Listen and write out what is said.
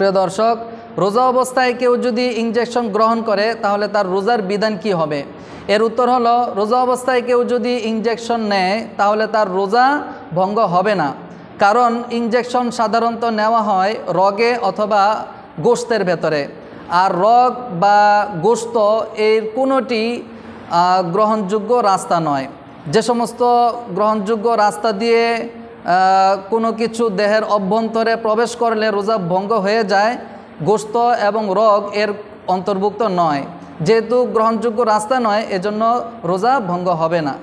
প্রিয় দর্শক রোজা অবস্থায় কেউ যদি ইঞ্জেকশন গ্রহণ করে তাহলে তার রোজার বিধান কি হবে এর উত্তর হল রোজা অবস্থায় কেউ যদি ইঞ্জেকশন নেয় তাহলে তার রোজা ভঙ্গ হবে না কারণ ইঞ্জেকশন সাধারণত নেওয়া হয় রগে অথবা গোস্তের ভেতরে আর রগ বা গোস্ত এর কোনোটি গ্রহণযোগ্য রাস্তা নয় যে সমস্ত গ্রহণযোগ্য রাস্তা দিয়ে কোনো কিছু দেহের অভ্যন্তরে প্রবেশ করলে রোজা ভঙ্গ হয়ে যায় গোস্ত এবং রগ এর অন্তর্ভুক্ত নয় যেহেতু গ্রহণযোগ্য রাস্তা নয় এজন্য রোজা ভঙ্গ হবে না